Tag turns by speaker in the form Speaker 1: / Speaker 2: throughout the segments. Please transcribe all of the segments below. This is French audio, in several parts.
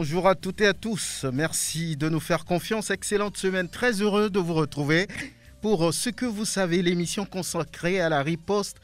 Speaker 1: Bonjour à toutes et à tous. Merci de nous faire confiance. Excellente semaine. Très heureux de vous retrouver pour ce que vous savez, l'émission consacrée à la riposte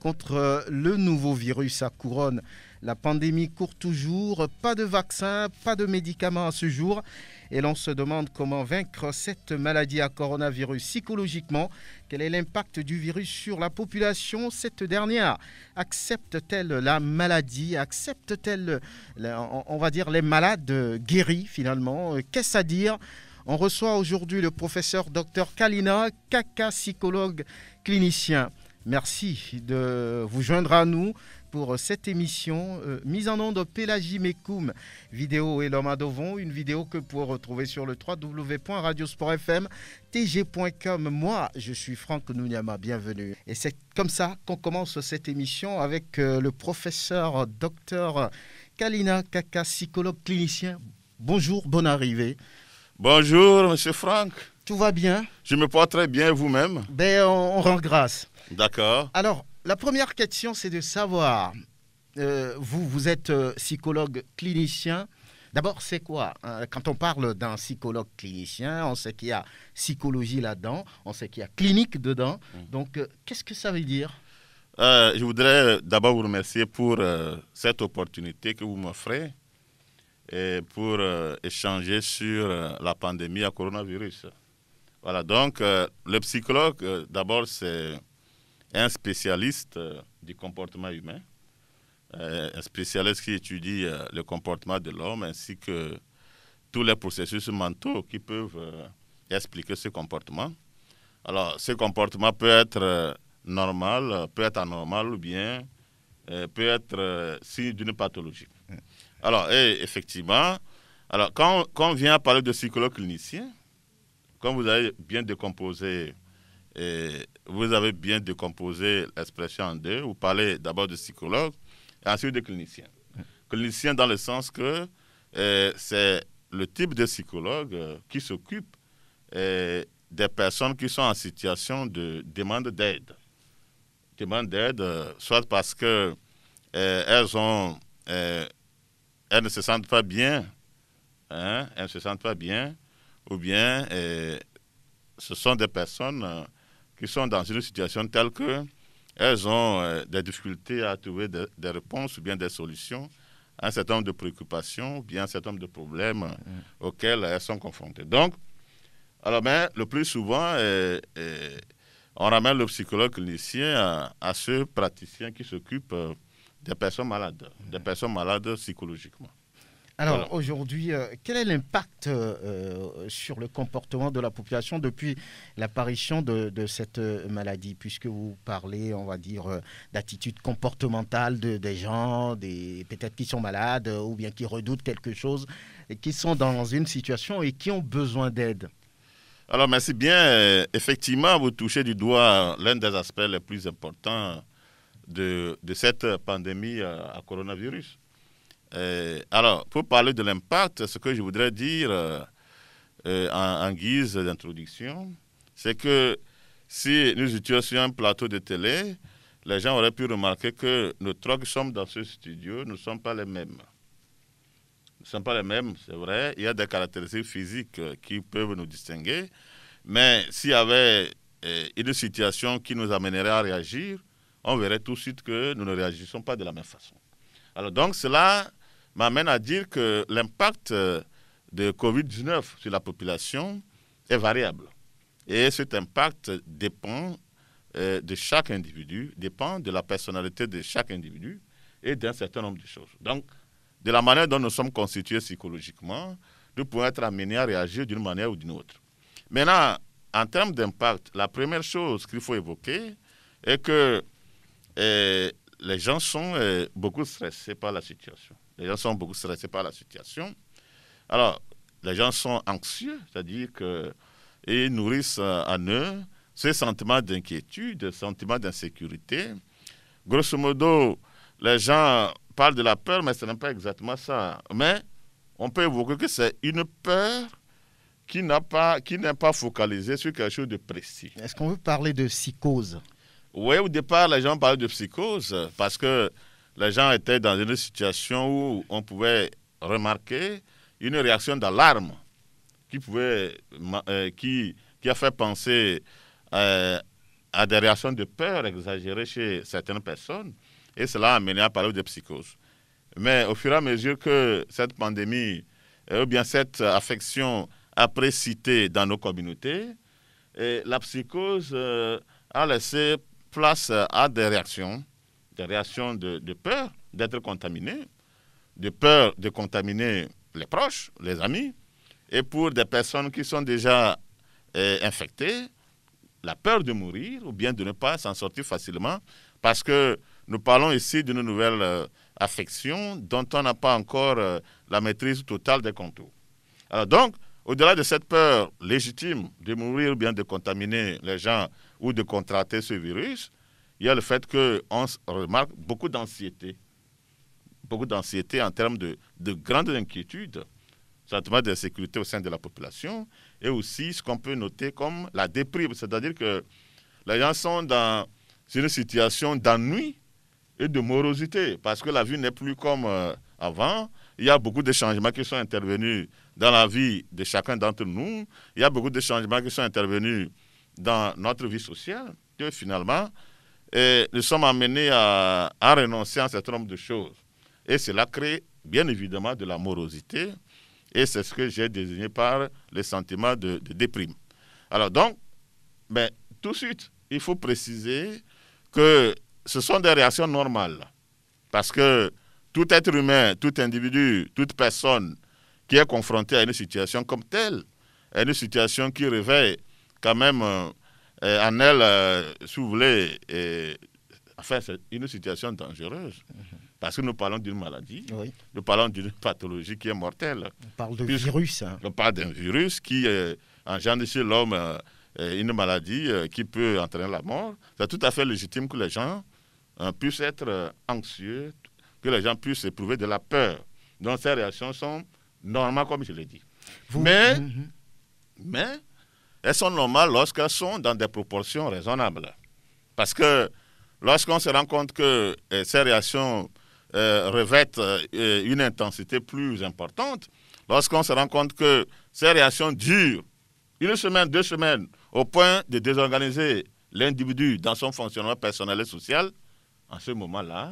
Speaker 1: contre le nouveau virus à couronne. La pandémie court toujours, pas de vaccin, pas de médicaments à ce jour. Et l'on se demande comment vaincre cette maladie à coronavirus psychologiquement. Quel est l'impact du virus sur la population Cette dernière accepte-t-elle la maladie Accepte-t-elle, on va dire, les malades guéris finalement Qu'est-ce à dire on reçoit aujourd'hui le professeur Dr Kalina caca psychologue clinicien. Merci de vous joindre à nous pour euh, cette émission euh, mise en de Pélagie Mekoum, vidéo et l'homme Dovon, une vidéo que vous pouvez retrouver sur le www.radiosportfm.tg.com. Moi, je suis Franck Nouniama, bienvenue. Et c'est comme ça qu'on commence cette émission avec euh, le professeur docteur Kalina Kaka, psychologue clinicien. Bonjour, bonne arrivée. Bonjour, monsieur Franck. Tout va bien Je me porte très bien vous-même. Ben, on, on rend grâce. D'accord. Alors, la première question, c'est de savoir, euh, vous, vous êtes euh, psychologue clinicien. D'abord, c'est quoi hein, Quand on parle d'un psychologue clinicien, on sait qu'il y a psychologie là-dedans, on sait qu'il y a clinique dedans. Mmh. Donc, euh, qu'est-ce que ça veut dire
Speaker 2: Je voudrais d'abord vous remercier pour cette opportunité que vous m'offrez et pour échanger sur la pandémie à coronavirus. Voilà, donc le psychologue, d'abord, c'est un spécialiste euh, du comportement humain, euh, un spécialiste qui étudie euh, le comportement de l'homme ainsi que tous les processus mentaux qui peuvent expliquer ce comportement. Alors, ce comportement peut être normal, peut être anormal ou bien peut être signe d'une pathologie. Alors, et effectivement, alors, quand, quand, on vient parler de psychologue clinicien, quand vous avez bien décomposé vous avez bien décomposé l'expression en deux. Vous parlez d'abord de psychologue et ensuite de clinicien. Clinicien dans le sens que euh, c'est le type de psychologue euh, qui s'occupe euh, des personnes qui sont en situation de demande d'aide. Demande d'aide, soit parce que elles, ont, elles ne se sentent pas bien, hein, elles ne se sentent pas bien, ou bien ce sont des personnes qui sont dans une situation telle que elles ont euh, des difficultés à trouver des réponses ou bien des solutions à un certain nombre de préoccupations ou bien cet un certain de problèmes mm. auxquels elles sont confrontées. Donc, alors, le plus souvent, euh, euh, on ramène le psychologue clinicien à, ce praticien qui s'occupe des personnes malades, des mm. personnes malades psychologiquement.
Speaker 1: Alors aujourd'hui, euh, quel est l'impact euh, euh, sur le comportement de la population depuis l'apparition de, cette maladie Puisque vous parlez, on va dire, d'attitude comportementale de, des gens, des, peut-être qui sont malades ou bien qui redoutent quelque chose, et qui sont dans une situation et qui ont besoin d'aide.
Speaker 2: Alors merci bien. Effectivement, vous touchez du doigt l'un des aspects les plus importants de cette pandémie à coronavirus. Euh, alors, pour parler de l'impact, ce que je voudrais dire euh, euh, en, guise d'introduction, c'est que si nous étions sur un plateau de télé, les gens auraient pu remarquer que nous trois sommes dans ce studio, nous ne sommes pas les mêmes. Nous ne sommes pas les mêmes, c'est vrai. Il y a des caractéristiques physiques qui peuvent nous distinguer. Mais s'il y avait une situation qui nous amènerait à réagir, on verrait tout de suite que nous ne réagissons pas de la même façon. Alors donc cela m'amène à dire que l'impact euh, de Covid-19 sur la population est variable. Et cet impact dépend euh, de chaque individu, dépend de la personnalité de chaque individu et d'un certain nombre de choses. Donc, de la manière dont nous sommes constitués psychologiquement, nous pouvons être amenés à réagir d'une manière ou d'une autre. Maintenant, en termes d'impact, la première chose qu'il faut évoquer est que euh, les gens sont beaucoup stressés par la situation. Les gens sont beaucoup stressés par la situation. Alors, les gens sont anxieux, c'est-à-dire qu'ils nourrissent euh, en eux ce sentiment d'inquiétude, ce sentiment d'insécurité. Grosso modo, les gens parlent de la peur, mais ce n'est pas exactement ça. Mais on peut évoquer que c'est une peur qui n'est pas, qui pas focalisée sur quelque chose de précis. Est-ce qu'on veut
Speaker 1: parler de psychose
Speaker 2: Oui, au départ, les gens parlent de psychose parce que les gens étaient dans une situation où on pouvait remarquer une réaction d'alarme qui, pouvait, euh, qui, qui a fait penser euh, à des réactions de peur exagérées chez certaines personnes. Et cela a mené à parler de psychose. Mais au fur et à mesure que cette pandémie, euh, ou bien cette affection a précité dans nos communautés, la psychose a laissé place à des réactions des réactions de, peur d'être contaminé, de peur de contaminer les proches, les amis, et pour des personnes qui sont déjà euh, infectées, la peur de mourir ou bien de ne pas s'en sortir facilement, parce que nous parlons ici d'une nouvelle euh, affection dont on n'a pas encore euh, la maîtrise totale des contours. Alors donc, au-delà de cette peur légitime de mourir ou bien de contaminer les gens ou de contracter ce virus, il y a le fait qu'on remarque beaucoup d'anxiété, beaucoup d'anxiété en termes de, de grandes inquiétudes, sentiment de sécurité au sein de la population, et aussi ce qu'on peut noter comme la déprime, c'est-à-dire que les gens sont dans une situation d'ennui et de morosité, parce que la vie n'est plus comme euh, avant. Il y a beaucoup de changements qui sont intervenus dans la vie de chacun d'entre nous. Il y a beaucoup de changements qui sont intervenus dans notre vie sociale. et finalement, et nous sommes amenés à, à renoncer à cet homme nombre de choses. Et cela crée bien évidemment de la morosité. Et c'est ce que j'ai désigné par le sentiment de, déprime. Alors donc, ben, tout de suite, il faut préciser que ce sont des réactions normales. Parce que tout être humain, tout individu, toute personne qui est confrontée à une situation comme telle, à une situation qui réveille quand même euh, euh, en elle, euh, si vous voulez, euh, c'est une situation dangereuse. Parce que nous parlons d'une maladie, nous parlons d'une pathologie qui est mortelle.
Speaker 1: On parle de virus. Hein.
Speaker 2: On parle d'un virus qui engendre chez l'homme une maladie qui peut entraîner la mort. C'est tout à fait légitime que les gens puissent être anxieux, que les gens puissent éprouver de la peur. Donc ces réactions sont normales, comme je l'ai dit. Mais, mhm. mais elles sont normales lorsqu'elles sont dans des proportions raisonnables. Parce que lorsqu'on se rend compte que euh, ces réactions euh, revêtent euh, une intensité plus importante, lorsqu'on se rend compte que ces réactions durent une semaine, deux semaines, au point de désorganiser l'individu dans son fonctionnement personnel et social, en ce moment-là,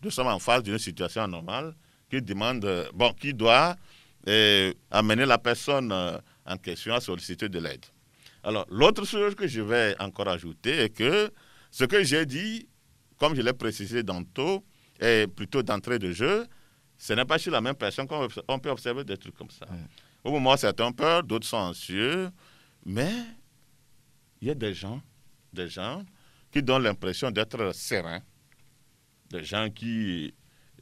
Speaker 2: nous sommes en face d'une situation anormale qui demande, bon, qui doit amener la personne en question à solliciter de l'aide. Alors, l'autre chose que je vais encore ajouter est que ce que j'ai dit, comme je l'ai précisé tantôt, est plutôt d'entrée de jeu, ce n'est pas chez la même personne qu'on peut observer des trucs comme ça. Au moment, certains ont peur, d'autres sont anxieux, mais il y a des gens, des gens qui donnent l'impression d'être sereins, des gens qui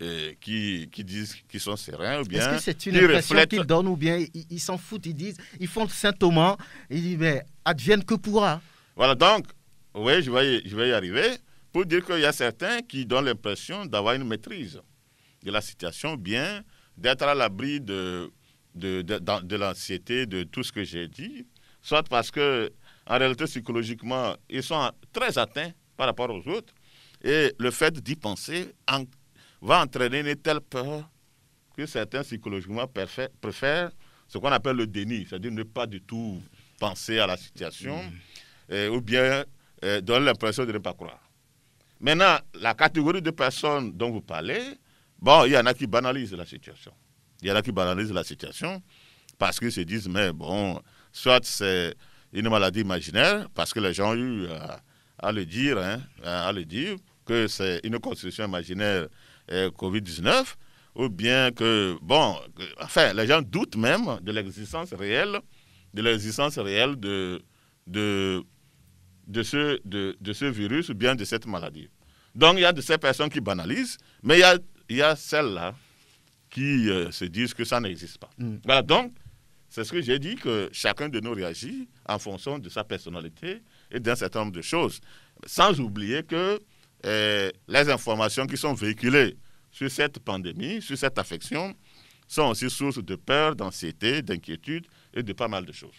Speaker 2: euh, qui, qui, disent qu'ils sont sereins ou bien. Est-ce que c'est une impression qu'ils
Speaker 1: donnent ou bien ils s'en foutent, ils disent, ils font Saint Thomas, ils disent, mais advienne que pourra.
Speaker 2: Voilà, donc, oui, je vais, je vais y arriver pour dire qu'il y a certains qui donnent l'impression d'avoir une maîtrise de la situation, bien d'être à l'abri de, de, de, de, de l'anxiété, de tout ce que j'ai dit, soit parce que en réalité, psychologiquement, ils sont très atteints par rapport aux autres. Et le fait d'y penser va entraîner une telle peur que certains psychologiquement préfèrent ce qu'on appelle le déni, c'est-à-dire ne pas du tout penser à la situation, mm. euh, ou bien euh, donner l'impression de ne pas croire. Maintenant, la catégorie de personnes dont vous parlez, bon, il y en a qui banalisent la situation. Il y en a qui banalisent la situation parce qu'ils se disent, mais bon, soit c'est une maladie imaginaire, parce que les gens ont eu à, le dire, hein, à le dire, que c'est une construction imaginaire euh, Covid-19, ou bien que, bon, enfin, les gens doutent même de l'existence réelle, de l'existence réelle de, de, de, ce, de, de, ce virus ou bien de cette maladie. Donc, il y a de ces personnes qui banalisent, mais il y a, y a celles-là qui euh, se disent que ça n'existe pas. Mm. Voilà, donc, c'est ce que j'ai dit, que chacun de nous réagit en fonction de sa personnalité et d'un certain nombre de choses. Sans oublier que les informations qui sont véhiculées sur cette pandémie, sur cette affection, sont aussi source de peur, d'anxiété, d'inquiétude et de pas mal de choses.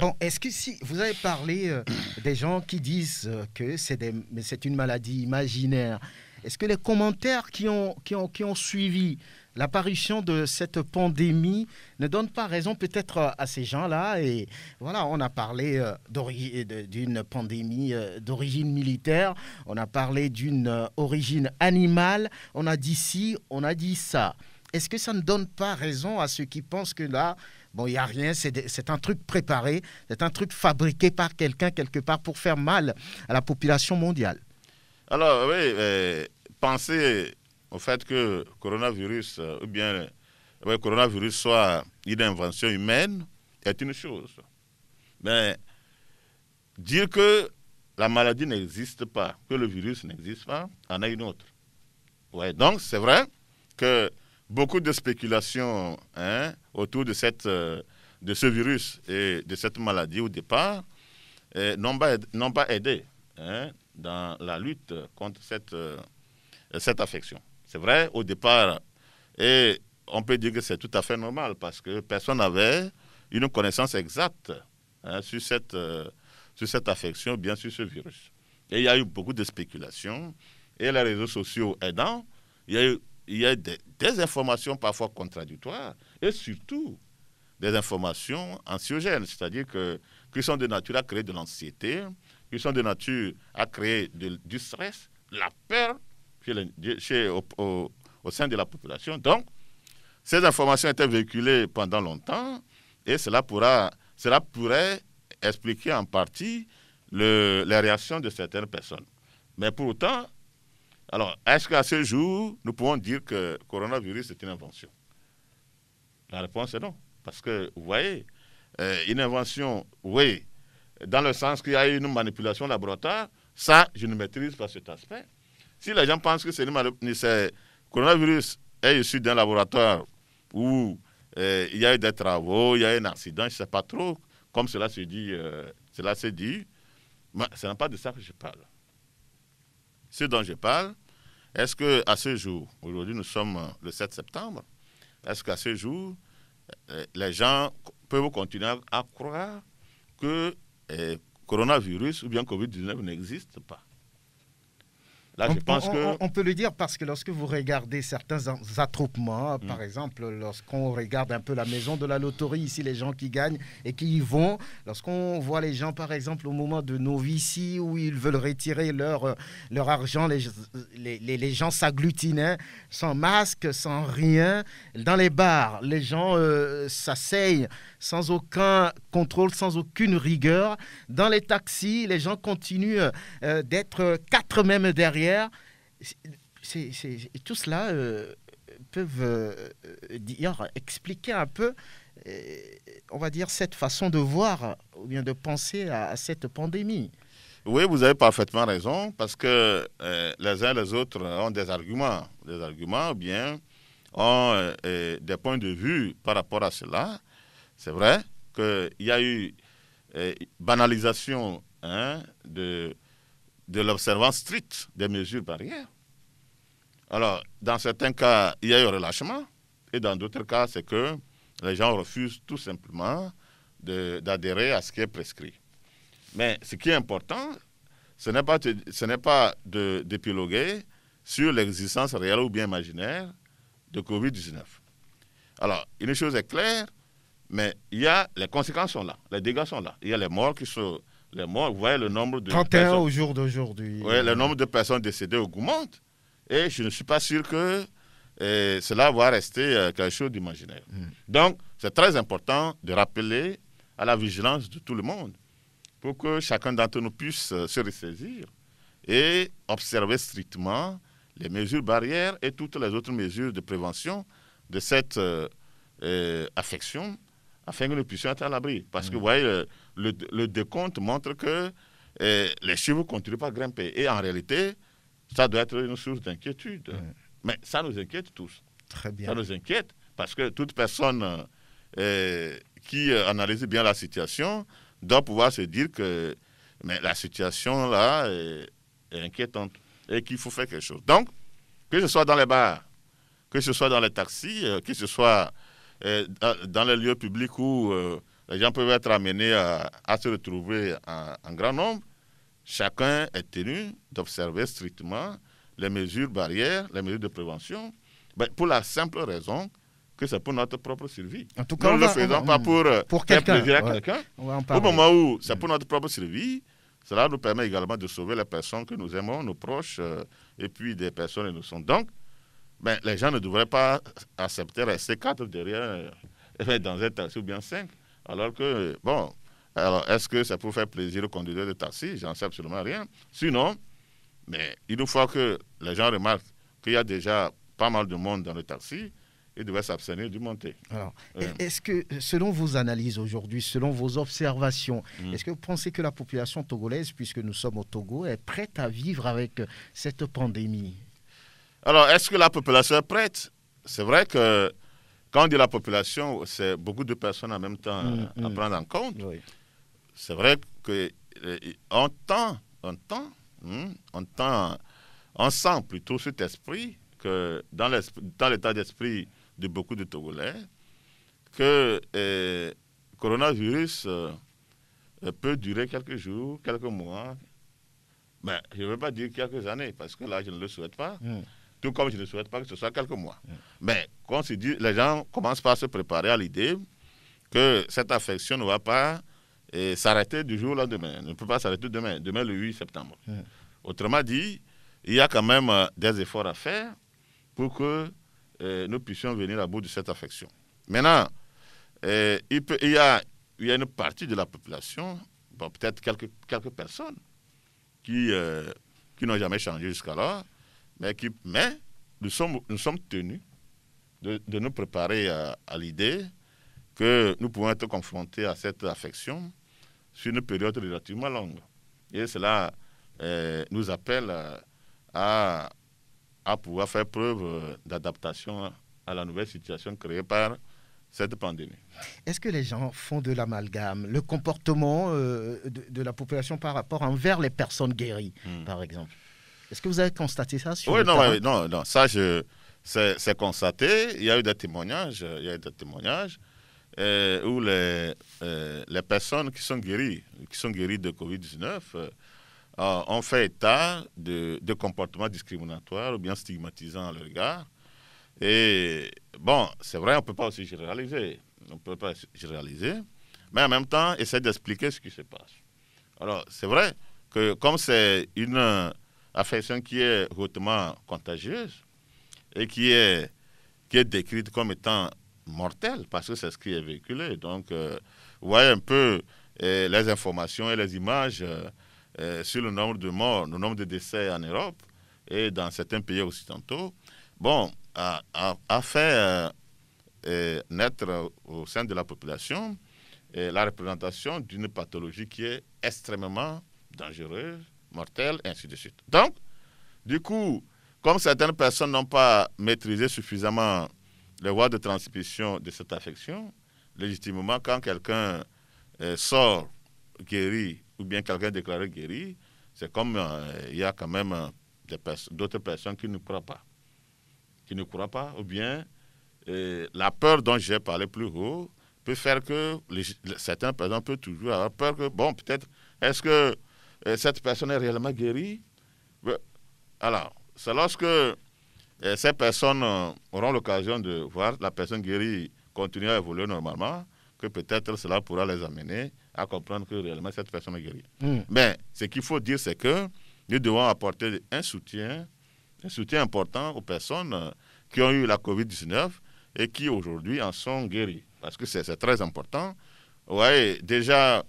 Speaker 2: Bon,
Speaker 1: est-ce que si vous avez parlé euh, des gens qui disent euh, que c'est une maladie imaginaire, est-ce que les commentaires qui ont, qui ont, qui ont suivi l'apparition de cette pandémie ne donnent pas raison peut-être euh, à ces gens-là. Et voilà, on a parlé euh, d'une pandémie euh, d'origine militaire, on a parlé d'une origine animale, on a dit ci, on a dit ça. Est-ce que ça ne donne pas raison à ceux qui pensent que là, bon, il n'y a rien, c'est un truc préparé, c'est un truc fabriqué par quelqu'un quelque part pour faire mal à la population mondiale
Speaker 2: Alors oui, euh, penser au fait que le coronavirus, euh, ou bien euh, coronavirus soit une invention humaine est une chose. Mais dire que la maladie n'existe pas, que le virus n'existe pas, en a une autre. Ouais, donc c'est vrai que beaucoup de spéculations hein, autour de, cette, euh, de ce virus et de cette maladie au départ n'ont pas, pas aidé hein, dans la lutte contre cette euh, cette affection. C'est vrai, au départ, et on peut dire que c'est tout à fait normal parce que personne n'avait une connaissance exacte hein, sur, cette, euh, sur cette affection, bien sûr, ce virus. Et il y a eu beaucoup de spéculations. Et les réseaux sociaux aidant, il y a eu, il y a des, informations parfois contradictoires et surtout des informations anxiogènes, c'est-à-dire que qui sont de nature à créer de l'anxiété, qui sont de nature à créer du stress, la peur chez, au, sein de la population. Donc, ces informations étaient véhiculées pendant longtemps et cela, pourra, cela pourrait expliquer en partie les réactions de certaines personnes. Mais pour autant, alors, est-ce qu'à ce jour, nous pouvons dire que le coronavirus est une invention La réponse est non. Parce que, vous voyez, euh, une invention, oui, dans le sens qu'il y a eu une manipulation laboratoire, ça, je ne maîtrise pas cet aspect. Si les gens pensent que c'est le coronavirus est issu d'un laboratoire où euh, il y a eu des travaux, il y a eu un accident, je ne sais pas trop, comme cela se dit, euh, cela s'est dit, mais ce n'est pas de ça que je parle. Ce dont je parle, est-ce qu'à ce jour, aujourd'hui nous sommes le 7 septembre, est-ce qu'à ce jour, euh, les gens peuvent continuer à croire que le coronavirus ou bien Covid-19 n'existe pas
Speaker 1: on, peut le dire parce que lorsque vous regardez certains attroupements, mm. par exemple, lorsqu'on regarde un peu la maison de la loterie, ici, les gens qui gagnent et qui y vont, lorsqu'on voit les gens, par exemple, au moment de novici où ils veulent retirer leur, euh, leur argent, les, les, gens s'agglutinent sans masque, sans rien. Dans les bars, les gens euh, s'asseyent sans aucun contrôle, sans aucune rigueur. Dans les taxis, les gens continuent euh, d'être quatre mêmes derrière tout cela peut peuvent euh, dire, expliquer un peu, euh, on va dire, cette façon de voir ou bien de penser à, cette pandémie. Oui,
Speaker 2: vous avez parfaitement raison, parce que euh, les uns et les autres ont des arguments, des arguments bien ont des points de vue par rapport à cela. C'est vrai qu'il y a eu banalisation hein, de de l'observance stricte des mesures barrières. Alors, dans certains cas, il y a eu relâchement, et dans d'autres cas, c'est que les gens refusent tout simplement d'adhérer à ce qui est prescrit. Mais ce qui est important, ce n'est pas, pas d'épiloguer sur l'existence réelle ou bien imaginaire de Covid-19. Alors, une chose est claire, mais il y a, les conséquences sont là, les dégâts sont là. Il y a les morts qui sont... Vous voyez le nombre de. 31 personnes... au
Speaker 1: jour d'aujourd'hui. Oui, le
Speaker 2: nombre de personnes décédées augmente. Et je ne suis pas sûr que eh, cela va rester euh, quelque chose d'imaginaire. Hmm. Donc, c'est très important de rappeler à la vigilance de tout le monde pour que chacun d'entre nous puisse euh, se ressaisir et observer strictement les mesures barrières et toutes les autres mesures de prévention de cette euh, eh, affection afin que nous puissions être à l'abri. Parce que hmm. vous voyez, le, le décompte montre que eh, les chiffres ne continuent pas à grimper. Et en réalité, ça doit être une source d'inquiétude. Mais ça nous inquiète tous. Très bien. Ça nous inquiète parce que toute personne eh, qui euh, analyse bien la situation doit pouvoir se dire que mais la situation là eh, est, inquiétante et qu'il faut faire quelque chose. Donc, que ce soit dans les bars, que ce soit dans les taxis, euh, que ce soit dans les lieux publics où euh, les gens peuvent être amenés à, se retrouver en, grand nombre. Chacun est tenu d'observer strictement les mesures barrières, les mesures de prévention, ben, pour la simple raison que c'est pour notre propre survie. En tout cas, Nous ne le faisons pas pour, euh, pour quelqu'un. Au moment où c'est pour notre propre survie, cela nous permet également de sauver les personnes que nous aimons, nos proches, euh, et puis des personnes qui nous sont. Donc, ben, les gens ne devraient pas accepter rester quatre derrière, euh, dans un taxi ou bien cinq. Alors que, bon, alors est-ce que c'est pour faire plaisir aux conducteur de taxi J'en sais absolument rien. Sinon, mais il une faut que les gens remarquent qu'il y a déjà pas mal de monde dans le taxi, ils devaient s'abstenir du monter.
Speaker 1: Alors, euh. e-, est-ce que, selon vos analyses aujourd'hui, selon vos observations, hmm. est-ce que vous pensez que la population togolaise, puisque nous sommes au Togo, est prête à vivre avec euh, cette pandémie
Speaker 2: Alors, est-ce que la population est prête C'est vrai que quand on dit la population, c'est beaucoup de personnes en même temps mm, mm. à, prendre en compte. C'est vrai qu'on entend, euh, on hein, on sent plutôt cet esprit que dans l'état d'esprit de beaucoup de Togolais, que le euh, coronavirus euh, peut durer quelques jours, quelques mois, mais je ne veux pas dire quelques années, parce que là, je ne le souhaite pas. Mm comme je ne souhaite pas que ce soit quelques mois. Mais quand les gens commencent par se préparer à l'idée que cette affection ne va pas eh, s'arrêter du jour au lendemain. Ne peut pas s'arrêter demain, demain le 8 septembre. Autrement dit, il y a quand même euh, des efforts à faire pour que eh, nous puissions venir à bout de cette affection. Maintenant, eh, il, y a, une partie de la population, peut-être quelques, quelques personnes, qui, euh, qui n'ont jamais changé jusqu'alors, mais, nous, sommes, tenus de, nous préparer à, l'idée que nous pouvons être confrontés à cette affection sur une période relativement longue. Et cela euh, nous appelle à, pouvoir faire preuve d'adaptation à la nouvelle situation créée par cette pandémie.
Speaker 1: Est-ce que les gens font de l'amalgame, le comportement euh, de, la population par rapport envers les personnes guéries, hmm. par exemple est-ce que vous avez constaté ça sur Oui, non,
Speaker 2: non, ça, c'est constaté. Il y a eu des témoignages, il y a eu des témoignages euh, où les, euh, les, personnes qui sont guéries, qui sont guéries de Covid-19 euh, euh, ont fait état de, de comportements discriminatoires ou bien stigmatisants à leur regard. Et bon, c'est vrai, on ne peut pas aussi généraliser. On peut pas généraliser. Mais en même temps, essayer d'expliquer ce qui se passe. Alors, c'est vrai que comme c'est une affection qui est hautement contagieuse et qui est, qui est décrite comme étant mortelle parce que c'est ce qui est véhiculé. Donc, euh, vous voyez un peu euh, les informations et les images euh, sur le nombre de morts, le nombre de décès en Europe et dans certains pays occidentaux. Bon, à a, a fait naître au sein de la population la représentation d'une pathologie qui est extrêmement dangereuse mortel et ainsi de suite. Donc, du coup, comme certaines personnes n'ont pas maîtrisé suffisamment les voies de transmission de cette affection, légitimement, quand quelqu'un euh, sort guéri ou bien quelqu'un déclaré guéri, c'est comme euh, il y a quand même euh, d'autres personnes qui ne croient pas. Qui ne croient pas, ou bien la peur dont j'ai parlé plus haut peut faire que certains, par exemple, peuvent toujours avoir peur que, bon, peut-être, est-ce que cette personne est réellement guérie. Alors, c'est lorsque eh, ces personnes euh, auront l'occasion de voir la personne guérie continuer à évoluer normalement, que peut-être cela pourra les amener à comprendre que réellement cette personne est guérie. Hmm. Mais ce qu'il faut dire, c'est que nous devons apporter un soutien, un soutien important aux personnes euh, qui ont eu la COVID-19 et qui aujourd'hui en sont guéries. Parce que c'est très important. Ouais, déjà,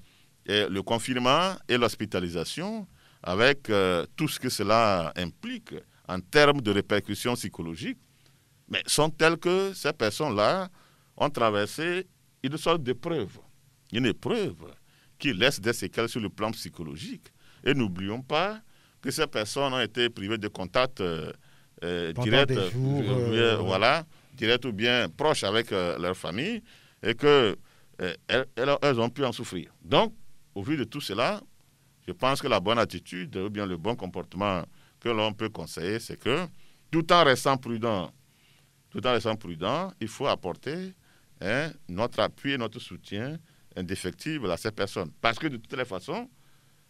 Speaker 2: et le confinement et l'hospitalisation, avec euh, tout ce que cela implique en termes de répercussions psychologiques, mais sont telles que ces personnes-là ont traversé une sorte d'épreuve, une épreuve qui laisse des séquelles sur le plan psychologique. Et n'oublions pas que ces personnes ont été privées de contact euh, euh direct, euh, voilà, direct ou bien proche avec leur famille, et que elles, ont pu en souffrir. Donc, au vu de tout cela, je pense que la bonne attitude ou bien le bon comportement que l'on peut conseiller, c'est que tout en restant prudent, tout en restant prudent, il faut apporter hein, notre appui et notre soutien indéfectible à ces personnes. Parce que de toutes les façons,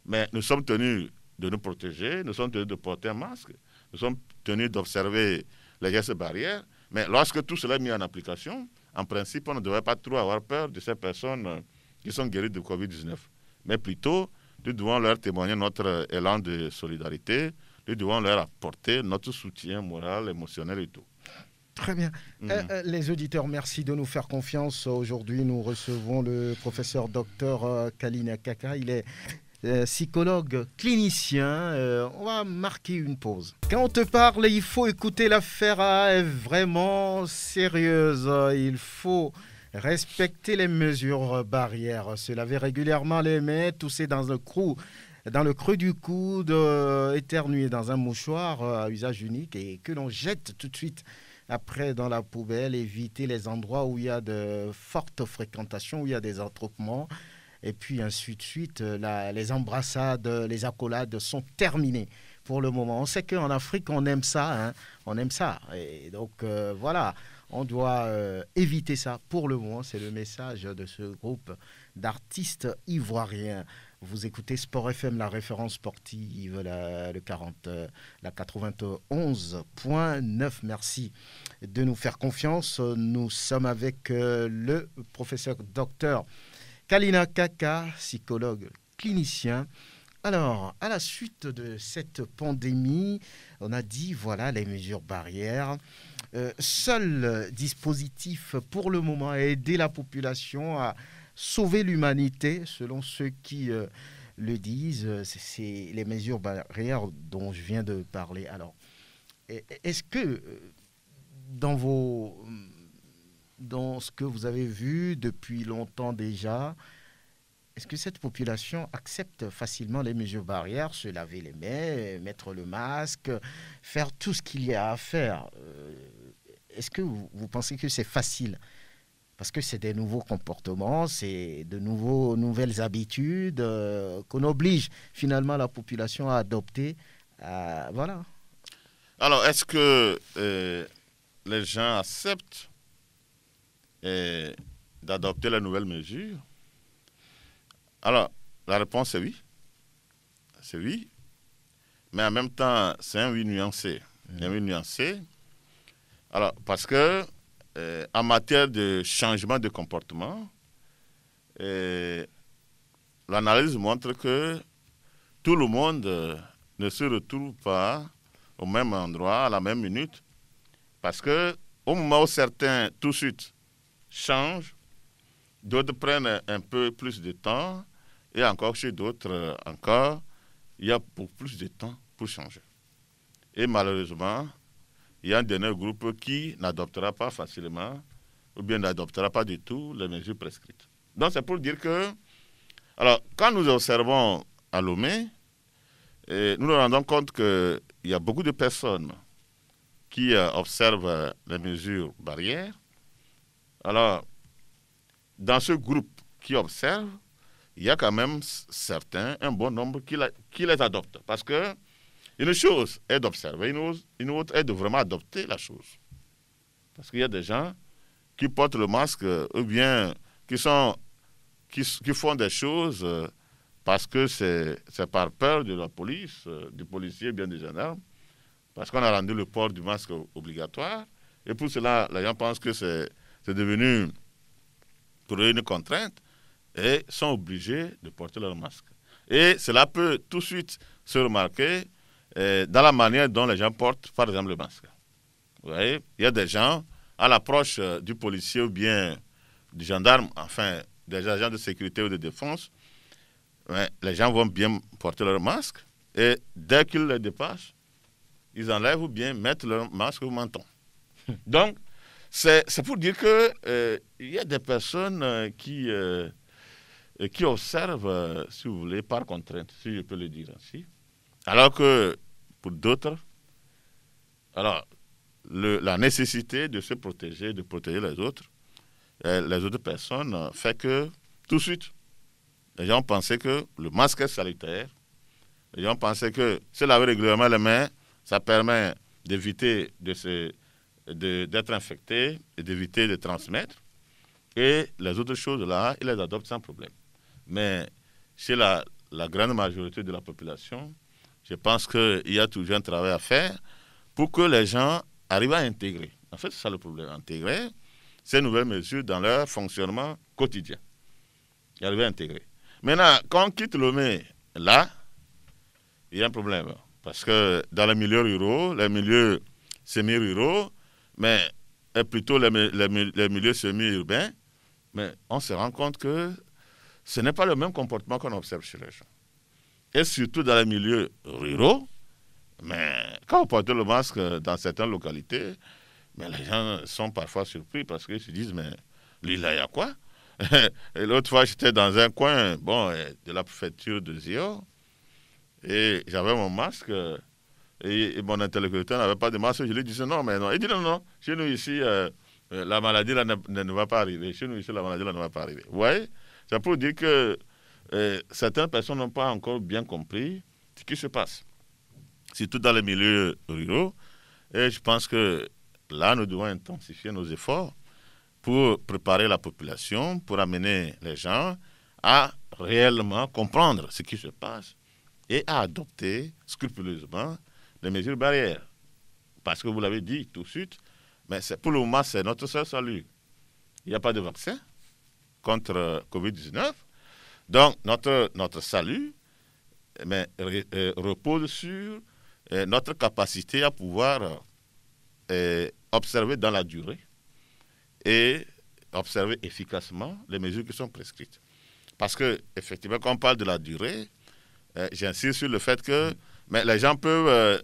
Speaker 2: mais nous sommes tenus de nous protéger, nous sommes tenus de porter un masque, nous sommes tenus d'observer les gestes barrières. Mais lorsque tout cela est mis en application, en principe, on ne devrait pas trop avoir peur de ces personnes qui sont guéries de Covid-19 mais plutôt nous devons leur témoigner notre élan de solidarité, nous devons leur apporter notre soutien moral, émotionnel et tout.
Speaker 1: Très bien. Mhm. Euh, euh, les auditeurs, merci de nous faire confiance. Aujourd'hui, nous recevons le professeur docteur euh, Kalina Kaka. Il est psychologue clinicien. on va marquer une pause. Quand on te parle, il faut écouter. L'affaire hein, est vraiment sérieuse. Hein. Il faut respecter les mesures barrières, se laver régulièrement les mains, tousser dans le creux, dans le creux du coude, euh, éternuer dans un mouchoir euh, à usage unique et que l'on jette tout de suite après dans la poubelle, éviter les endroits où il y a de fortes fréquentations, où il y a des entropements. Et puis ainsi de suite, euh, les embrassades, les accolades sont terminées pour le moment. On sait qu'en Afrique, on aime ça. Hein. on aime ça. Et donc voilà. On doit euh, éviter ça pour le moment. C'est le message de ce groupe d'artistes ivoiriens. Vous écoutez Sport FM, la référence sportive, la, le euh, la 91.9. Merci de nous faire confiance. Nous sommes avec euh, le professeur docteur Kalina Kaka, psychologue clinicien. Alors, à la suite de cette pandémie, on a dit voilà les mesures barrières. Euh, seul euh, dispositif pour le moment à aider la population à sauver l'humanité, selon ceux qui euh, le disent, c'est les mesures barrières dont je viens de parler. Alors, e-, e-, est-ce que dans vos mm, dans ce que vous avez vu depuis longtemps déjà, est-ce que cette population accepte facilement les mesures barrières, se laver les mains, mettre le masque, faire tout ce qu'il y a à faire est-ce que vous, pensez que c'est facile parce que c'est des nouveaux comportements, c'est de nouveaux, nouvelles habitudes euh, qu'on oblige finalement la population à adopter. Euh, voilà.
Speaker 2: Alors, est-ce que euh, les gens acceptent d'adopter la nouvelle mesure Alors, la réponse est oui. C'est oui. Mais en même temps, c'est un oui nuancé. Un oui nuancé alors, parce que euh, en matière de changement de comportement, euh, l'analyse montre que tout le monde euh, ne se retrouve pas au même endroit à la même minute, parce que au moment où certains tout de suite changent, d'autres prennent un peu plus de temps, et encore chez d'autres encore, il y a pour plus de temps pour changer. Et malheureusement, il y a un dernier groupe qui n'adoptera pas facilement ou bien n'adoptera pas du tout les mesures prescrites. Donc c'est pour dire que, alors quand nous observons à Lomé, eh, nous nous rendons compte qu'il y a beaucoup de personnes qui euh, observent les mesures barrières. Alors, dans ce groupe qui observe, il y a quand même certains, un bon nombre qui, qui les adoptent. Parce que une chose est d'observer, une autre est de vraiment adopter la chose. Parce qu'il y a des gens qui portent le masque euh, ou bien qui, sont, qui, font des choses euh, parce que c'est par peur de la police, euh, du policier, bien des gendarmes, parce qu'on a rendu le port du masque obligatoire. Et pour cela, les gens pensent que c'est devenu une contrainte et sont obligés de porter leur masque. Et cela peut tout de suite se remarquer euh, dans la manière dont les gens portent, par exemple, le masque. Vous voyez, il y a des gens, à l'approche euh, du policier ou bien du gendarme, enfin, des agents de sécurité ou de défense, les gens vont bien porter leur masque et dès qu'ils le dépassent, ils enlèvent ou bien mettent leur masque au menton. Donc, c'est pour dire qu'il euh, y a des personnes euh, qui, qui observent, si vous voulez, par contrainte, si je peux le dire ainsi, alors que pour d'autres, alors la nécessité de se protéger, de protéger les autres, euh, les autres personnes, euh, fait que tout de suite, les gens pensaient que le masque est salutaire. Les gens pensaient que se laver régulièrement les mains, ça permet d'éviter d'être infecté et d'éviter de transmettre. Et les autres choses-là, ils les adoptent sans problème. Mais chez la grande majorité de la population, je pense qu'il y a toujours un travail à faire pour que les gens arrivent à intégrer. En fait, c'est ça le problème, intégrer ces nouvelles mesures dans leur fonctionnement quotidien. y arriver à intégrer. Maintenant, quand on quitte Lomé, là, il y a un problème. Parce que dans les milieux ruraux, les milieux semi-ruraux, mais et plutôt les, milieux semi-urbains, mais on se rend compte que ce n'est pas le même comportement qu'on observe chez les gens et surtout dans les milieux ruraux. Mais quand on porte le masque dans certaines localités, mais les gens sont parfois surpris parce qu'ils se disent, mais l'île, il y a quoi L'autre fois, j'étais dans un coin bon, de la préfecture de Zio et j'avais mon masque. Et, mon interlocuteur n'avait pas de masque. Je lui disais non, mais non. Il dit non, non, chez nous ici, euh, euh, la maladie ne, va pas arriver. Chez nous ici, la maladie ne va pas arriver. Vous voyez C'est pour dire que euh, certaines personnes n'ont pas encore bien compris ce qui se passe. Surtout dans les milieux ruraux. Et je pense que là, nous devons intensifier nos efforts pour préparer la population, pour amener les gens à réellement comprendre ce qui se passe et à adopter scrupuleusement les mesures barrières. Parce que vous l'avez dit tout de suite, mais pour le moment, c'est notre seul salut. Il n'y a pas de vaccin contre euh, COVID-19. Donc, notre, notre salut eh eh, repose sur eh, notre capacité à pouvoir observer dans la durée et observer efficacement les mesures qui sont prescrites. Parce que, effectivement, quand on parle de la durée, j'insiste sur le fait que mais les gens peuvent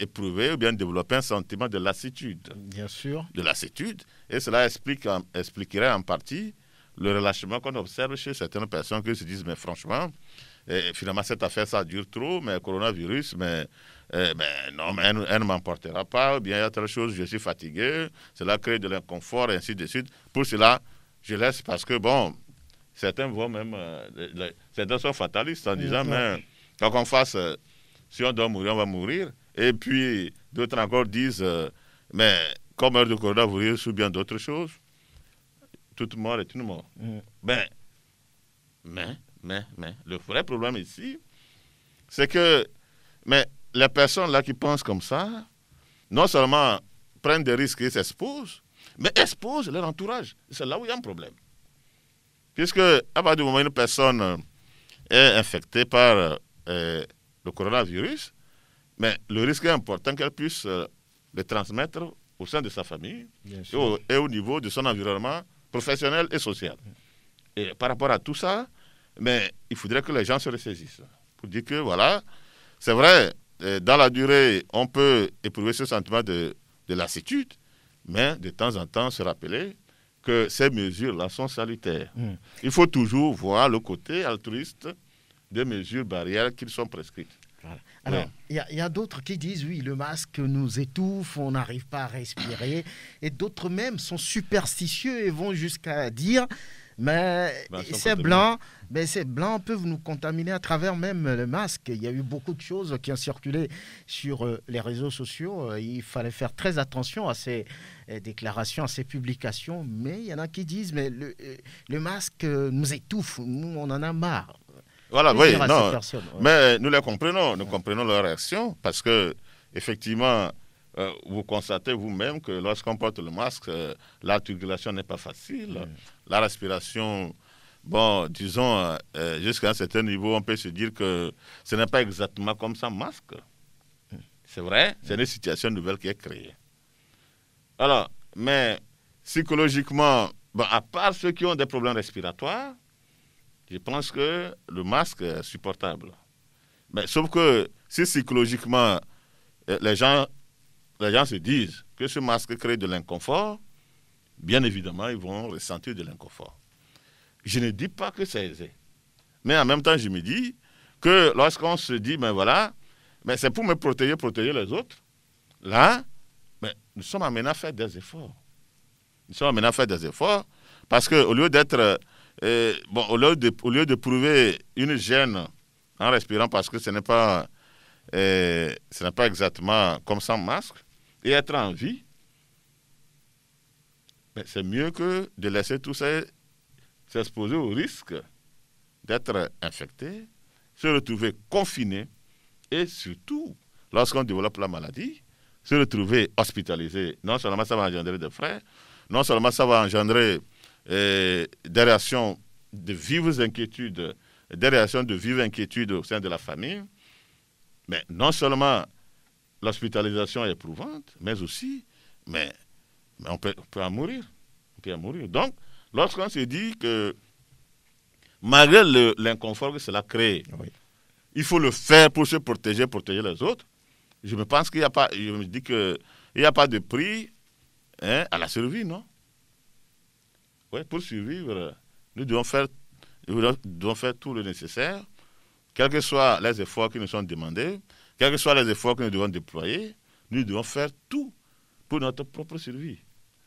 Speaker 2: éprouver ou bien développer un sentiment de lassitude. Bien sûr. De lassitude. Et cela expliquerait en partie le relâchement qu'on observe chez certaines personnes qui se disent, mais franchement, eh, finalement, cette affaire, ça dure trop, mais coronavirus, mais, eh, non, mais elle, ne m'emportera pas, ou bien il y a autre chose, je suis fatigué, cela crée de l'inconfort, et ainsi de suite. Pour cela, je laisse parce que, bon, certains vont même. Euh, certains sont fatalistes en disant, mais quand on fasse, euh, si on doit mourir, on va mourir. Et puis, d'autres encore disent, euh, mais comme heure de coronavirus ou bien d'autres choses, toute mort est une mort. Mm. Ben, mais, mais, mais, le vrai problème ici, c'est que mais les personnes là qui pensent comme ça, non seulement prennent des risques et s'exposent, mais exposent leur entourage. C'est là où il y a un problème. Puisque à partir du moment où une personne euh, est infectée par euh, le coronavirus, mais le risque est important qu'elle puisse euh, le transmettre au sein de sa famille et au niveau de son environnement professionnelle et social. Et par rapport à tout ça, mais il faudrait que les gens se ressaisissent. Pour dire que, voilà, c'est vrai, euh, dans la durée, on peut éprouver ce sentiment de, lassitude, mais de temps en temps se rappeler que ces mesures-là sont salutaires. Hmm. Il faut toujours voir le côté altruiste des mesures barrières qui sont prescrites. Alors,
Speaker 1: il y a, d'autres qui disent, oui, le masque nous étouffe, on n'arrive pas à respirer. Et d'autres même sont superstitieux et vont jusqu'à dire, mais c'est blanc, mais ces blancs peuvent nous contaminer à travers même le masque. Il y a eu beaucoup de choses qui ont circulé sur euh, les réseaux sociaux. Euh, il fallait faire très attention à ces euh, déclarations, à ces publications. Mais il y en a qui disent, mais le, le masque nous étouffe, nous on en a marre.
Speaker 2: Voilà, oui, non. Mais nous les comprenons, nous comprenons leur réaction parce que, effectivement, euh, vous constatez vous-même que lorsqu'on porte le masque, euh, l'articulation n'est pas facile. La respiration, bon, disons, euh, jusqu'à un certain niveau, on peut se dire que ce n'est pas exactement comme ça, masque. C'est vrai, c'est une situation nouvelle qui est créée. Alors, mais psychologiquement, à part ceux qui ont des problèmes respiratoires, je pense que le masque est supportable. Mais sauf que si psychologiquement, euh, les gens, les gens se disent que ce masque crée de l'inconfort, bien évidemment, ils vont ressentir de l'inconfort. Je ne dis pas que c'est aisé. Mais en même temps, je me dis que lorsqu'on se dit, ben voilà, mais c'est pour me protéger, protéger les autres, là, mais nous sommes amenés à faire des efforts. Nous sommes amenés à faire des efforts parce qu'au lieu d'être bon, au, lieu de, au lieu de prouver une gêne en respirant parce que ce n'est pas, euh, ce n'est pas exactement comme sans masque, et être en vie, mais ben, c'est mieux que de laisser tout ça s'exposer au risque d'être infecté, se retrouver confiné et surtout, lorsqu'on développe la maladie, se retrouver hospitalisé. Non seulement ça va engendrer des frais, non seulement ça va engendrer des réactions de vives inquiétudes, des réactions de vives inquiétudes au sein de la famille. Mais non seulement l'hospitalisation est éprouvante, mais aussi, mais, on, peut, en mourir. On peut mourir. Donc, lorsqu'on se dit que malgré l'inconfort que cela crée, il faut le faire pour se protéger, protéger les autres, je me pense qu'il n'y a pas, je me dis que il a pas de prix hein, à la survie, non pour survivre, nous devons faire, nous devons faire tout le nécessaire, quels que soient les efforts qui nous sont demandés, quels que soient les efforts que nous devons déployer, nous devons faire tout pour notre propre survie.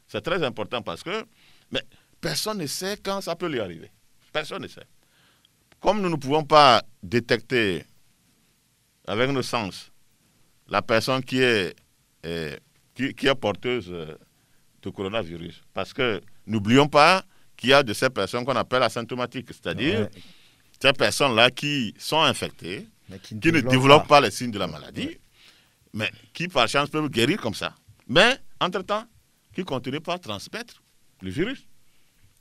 Speaker 2: C'est très important parce que mais personne ne sait quand ça peut lui arriver. Personne ne sait. Comme nous ne pouvons pas détecter avec nos sens la personne qui est, eh, qui, est porteuse euh, de coronavirus, parce que N'oublions pas qu'il y a de ces personnes qu'on appelle asymptomatiques, c'est-à-dire ces personnes-là qui sont infectées, qui ne, développent, pas. les signes de la maladie, mais qui par chance peuvent guérir comme ça. Mais entre-temps, qui continuent pas à transmettre le virus.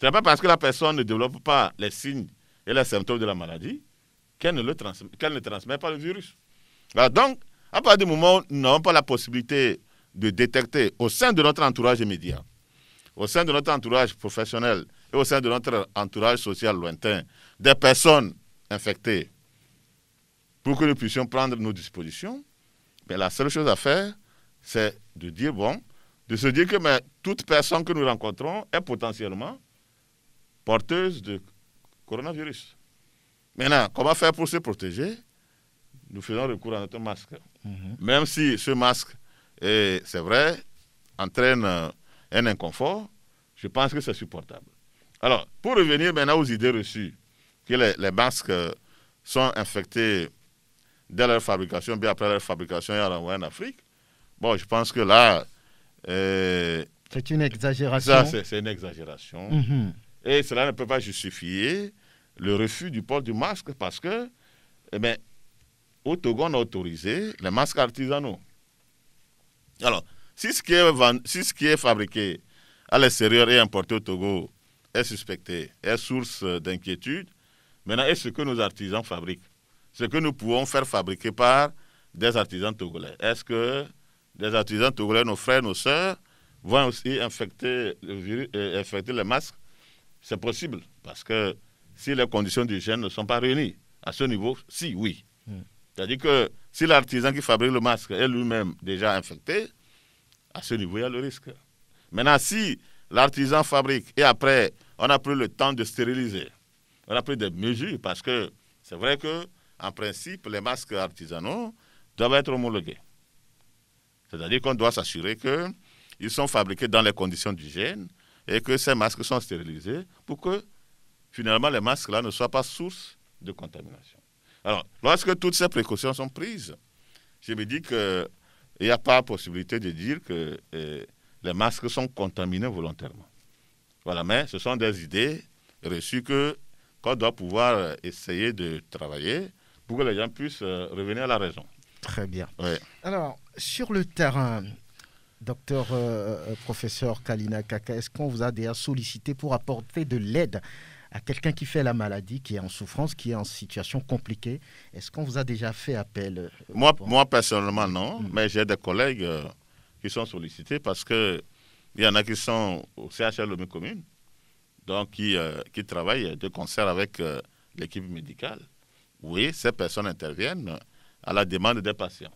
Speaker 2: Ce n'est pas parce que la personne ne développe pas les signes et les symptômes de la maladie qu'elle ne, ne transmet pas le virus. donc, à partir du moment où nous n'avons pas la possibilité de détecter au sein de notre entourage immédiat au sein de notre entourage professionnel et au sein de notre entourage social lointain des personnes infectées pour que nous puissions prendre nos dispositions, mais la seule chose à faire, c'est de dire, bon, de se dire que mais, toute personne que nous rencontrons est potentiellement porteuse de coronavirus. Maintenant, comment faire pour se protéger Nous faisons recours à notre masque. Mhm. Même si ce masque, c'est vrai, entraîne euh, un inconfort, je pense que c'est supportable. Alors, pour revenir maintenant aux idées reçues, que les, masques euh, sont infectés dès leur fabrication, bien après leur fabrication et en Afrique, bon, je pense que là... Euh,
Speaker 1: c'est une exagération. Ça,
Speaker 2: c'est une exagération. Mm-hmm. Et cela ne peut pas justifier le refus du port du masque parce que, eh bien, au Togo, on a autorisé les masques artisanaux. Alors, si ce, qui est fabriqué à l'extérieur et importé au Togo est suspecté, est source d'inquiétude, maintenant, est-ce que nos artisans fabriquent Ce que nous pouvons faire fabriquer par des artisans togolais. Est-ce que des artisans togolais, nos frères, nos sœurs, vont aussi infecter, le virus, euh, infecter les masques C'est possible, parce que si les conditions d'hygiène ne sont pas réunies à ce niveau, si, oui. Hmm. C'est-à-dire que si l'artisan qui fabrique le masque est lui-même déjà infecté, à ce niveau, il y a le risque. Maintenant, si l'artisan fabrique et après, on a pris le temps de stériliser, on a pris des mesures parce que c'est vrai que, en principe, les masques artisanaux doivent être homologués. C'est-à-dire qu'on doit s'assurer qu'ils sont fabriqués dans les conditions d'hygiène et que ces masques sont stérilisés pour que finalement les masques-là ne soient pas source de contamination. Alors, lorsque toutes ces précautions sont prises, je me dis que il n'y a pas possibilité de dire que euh, les masques sont contaminés volontairement. Voilà, mais ce sont des idées reçues que qu'on doit pouvoir euh, essayer de travailler pour que les gens puissent euh, revenir à la raison.
Speaker 1: Très bien. Alors, sur le terrain, docteur, professeur Kalina Kaka, est-ce qu'on vous a déjà sollicité pour apporter de l'aide à quelqu'un qui fait la maladie, qui est en souffrance, qui est en situation compliquée. Est-ce qu'on vous a déjà fait appel euh,
Speaker 2: Moi, moi personnellement, non, mm. mais j'ai des collègues euh, qui sont sollicités parce qu'il y en a qui sont au de commune, donc qui, euh, qui travaillent de concert avec l'équipe médicale. Oui, ces personnes interviennent à la demande des patients.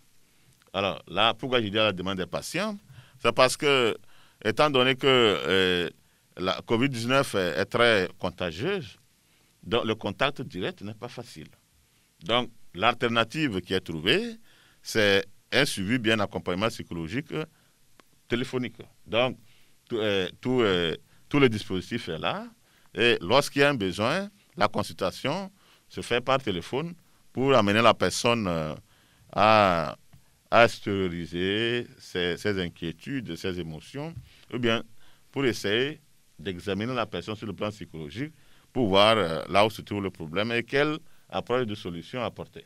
Speaker 2: Alors là, pourquoi je dis à la demande des patients C'est parce que, étant donné que la COVID-19 est, très contagieuse, donc le contact direct n'est pas facile. Donc, l'alternative qui est trouvée, c'est un suivi bien accompagnement psychologique euh, téléphonique. Donc, euh, tout, euh, tout, le dispositif est là. Et lorsqu'il y a un besoin, la consultation se fait par téléphone pour amener la personne euh, à, à stériliser ses inquiétudes, ses émotions, ou bien pour essayer d'examiner la personne sur le plan psychologique pour voir euh, là où se trouve le problème et quelle approche de solution apporter.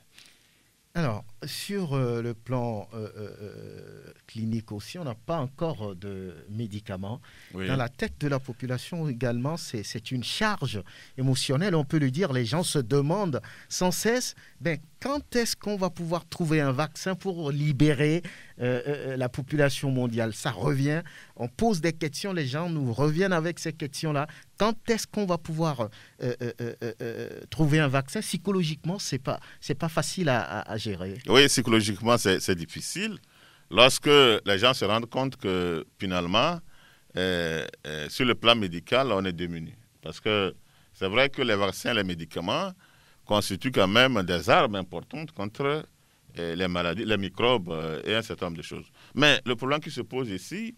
Speaker 1: Alors, sur euh, le plan euh, euh, clinique aussi, on n'a pas encore de médicaments. Dans la tête de la population également, c'est une charge émotionnelle, on peut le dire. Les gens se demandent sans cesse, ben, quand est-ce qu'on va pouvoir trouver un vaccin pour libérer la population mondiale Ça revient, on pose des questions, les gens nous reviennent avec ces questions-là. Quand est-ce qu'on va pouvoir trouver un vaccin Psychologiquement, ce n'est pas, facile à gérer
Speaker 2: oui, psychologiquement, c'est difficile. Lorsque les gens se rendent compte que finalement, euh, euh, sur le plan médical, on est démuni. Parce que c'est vrai que les vaccins, les médicaments constituent quand même des armes importantes contre euh, les maladies, les microbes et un certain nombre de choses. Mais le problème qui se pose ici,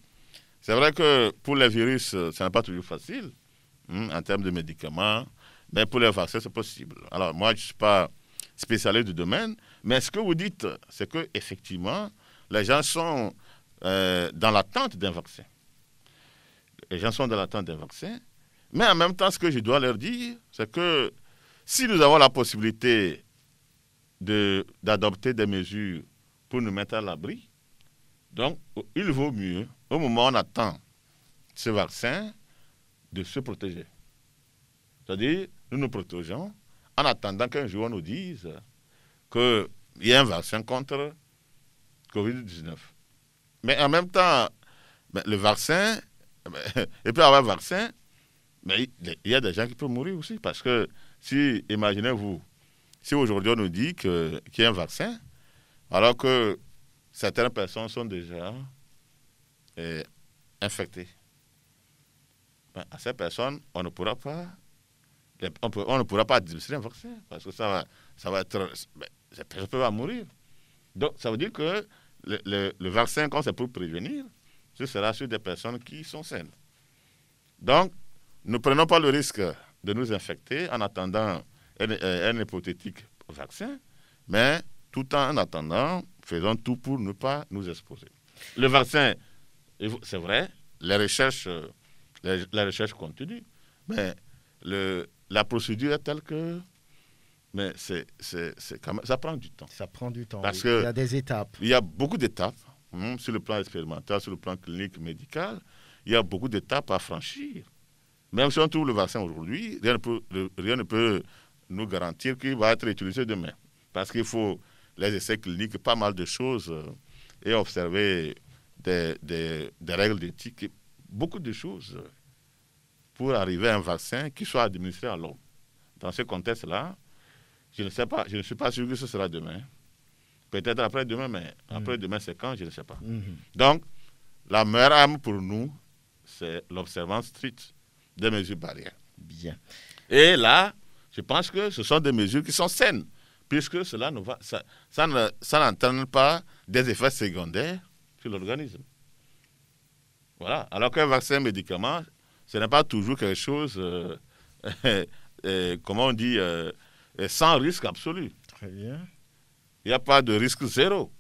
Speaker 2: c'est vrai que pour les virus, ce n'est pas toujours facile hein, en termes de médicaments, mais pour les vaccins, c'est possible. Alors moi, je ne suis pas spécialiste du domaine, mais ce que vous dites, c'est que effectivement, les gens sont euh, dans l'attente d'un vaccin. Les gens sont dans l'attente d'un vaccin. Mais en même temps, ce que je dois leur dire, c'est que si nous avons la possibilité d'adopter des mesures pour nous mettre à l'abri, donc il vaut mieux, au moment où on attend ce vaccin, de se protéger. C'est-à-dire, nous nous protégeons en attendant qu'un jour on nous dise qu'il y a un vaccin contre Covid-19. Mais en même temps, ben, le vaccin, et ben, puis avoir un vaccin, mais il y a des gens qui peuvent mourir aussi. Parce que si, imaginez-vous, si aujourd'hui on nous dit qu'il y a un vaccin, alors que certaines personnes sont déjà euh, infectées, ben, à ces personnes, on ne pourra pas, on, ne pourra pas administrer un vaccin parce que ça va, ça va être ne peux va mourir. Donc, ça veut dire que le, le, vaccin, quand c'est pour prévenir, ce sera sur des personnes qui sont saines. Donc, ne prenons pas le risque de nous infecter en attendant un, euh, hypothétique vaccin, mais tout en attendant, faisons tout pour ne pas nous exposer. Le vaccin, c'est vrai, les recherches, euh, continue, les recherches mais le, la procédure est telle que mais c'est, ça
Speaker 1: prend du temps. Ça prend du temps. il y a des étapes.
Speaker 2: Il y a beaucoup d'étapes, hmm, sur le plan expérimental, sur le plan clinique, médical. Il y a beaucoup d'étapes à franchir. Même si on trouve le vaccin aujourd'hui, rien, rien ne peut, nous garantir qu'il va être utilisé demain. Parce qu'il faut les essais cliniques, pas mal de choses, euh, et observer des, des, des règles d'éthique, beaucoup de choses pour arriver à un vaccin qui soit administré à l'homme. Dans ce contexte-là, je ne sais pas. Je ne suis pas sûr que ce sera demain. Peut-être après-demain, mais après-demain, mm. c'est quand Je ne sais pas. Mm-hmm. Donc, la meilleure âme pour nous, c'est l'observance stricte des mesures barrières. Bien. Et là, je pense que ce sont des mesures qui sont saines, puisque cela ne va, ça, ça n'entraîne pas des effets secondaires sur l'organisme. Voilà. Alors qu'un vaccin, médicament, ce n'est pas toujours quelque chose, euh, euh, comment on dit, euh, et sans risque absolu. Très bien. Il n'y a pas de risque zéro.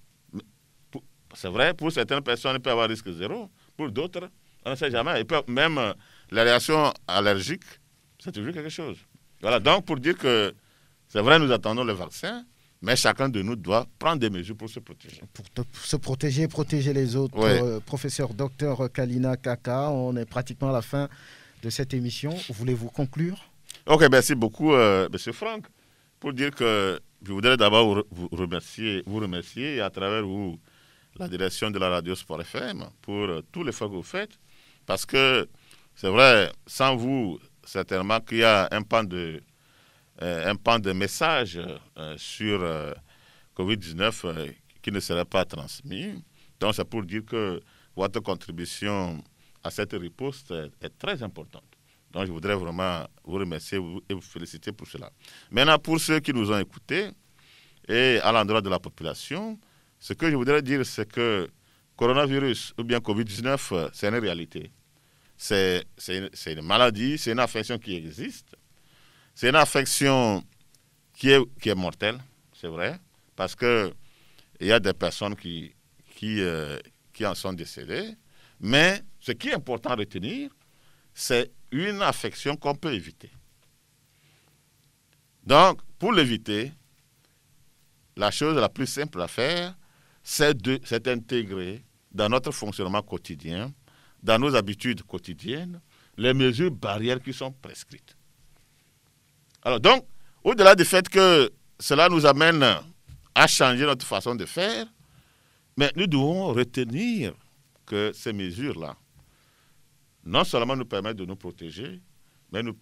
Speaker 2: C'est vrai, pour certaines personnes, il peut y avoir risque zéro. Pour d'autres, on ne sait jamais. Et même euh, la réaction allergique, c'est toujours quelque chose. Voilà, donc pour dire que c'est vrai, nous attendons le vaccin, mais chacun de nous doit prendre des mesures pour se protéger. Pour,
Speaker 1: se protéger, protéger les autres. Euh, professeur docteur Kalina Kaka, on est pratiquement à la fin de cette émission. Voulez-vous conclure Ok, merci beaucoup, M. Euh,
Speaker 2: Monsieur Franck dire que je voudrais d'abord vous remercier, vous remercier à travers vous la direction de la radio Sport FM pour euh, tous les que vous faites. Parce que c'est vrai, sans vous, certainement qu'il y a un pan de, euh, un pan de messages euh, sur Covid-19 qui ne serait pas transmis. Donc c'est pour dire que votre contribution à cette réponse est très importante. Donc, je voudrais vraiment vous remercier et vous féliciter pour cela. Maintenant, pour ceux qui nous ont écoutés et à l'endroit de la population, ce que je voudrais dire, c'est que coronavirus ou bien Covid-19, c'est une réalité. C'est une maladie, c'est une affection qui existe. C'est une affection qui est, qui est mortelle, c'est vrai, parce qu'il y a des personnes qui, qui, euh, qui en sont décédées. Mais ce qui est important à retenir, c'est une affection qu'on peut éviter. Donc, pour l'éviter, la chose la plus simple à faire, c'est d'intégrer dans notre fonctionnement quotidien, dans nos habitudes quotidiennes, les mesures barrières qui sont prescrites. Alors donc, au-delà du fait que cela nous amène à changer notre façon de faire, mais nous devons retenir que ces mesures-là non seulement nous permettre de nous protéger, mais nous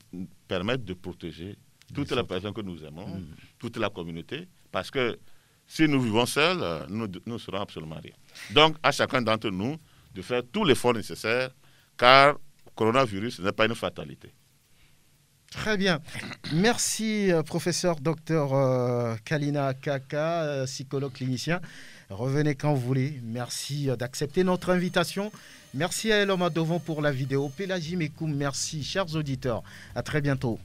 Speaker 2: permettre de protéger toutes les personnes que nous aimons, mm. toute la communauté, parce que si nous vivons seuls, nous ne serons absolument rien. Donc, à chacun d'entre nous de faire les l'effort nécessaire, car le coronavirus n'est pas une fatalité.
Speaker 1: Très bien. Merci, euh, professeur docteur euh, Kalina Kaka, euh, psychologue clinicien. Revenez quand vous voulez. Merci d'accepter notre invitation. Merci à Eloma pour la vidéo. Pélagie Mekoum, merci, chers auditeurs. À très bientôt.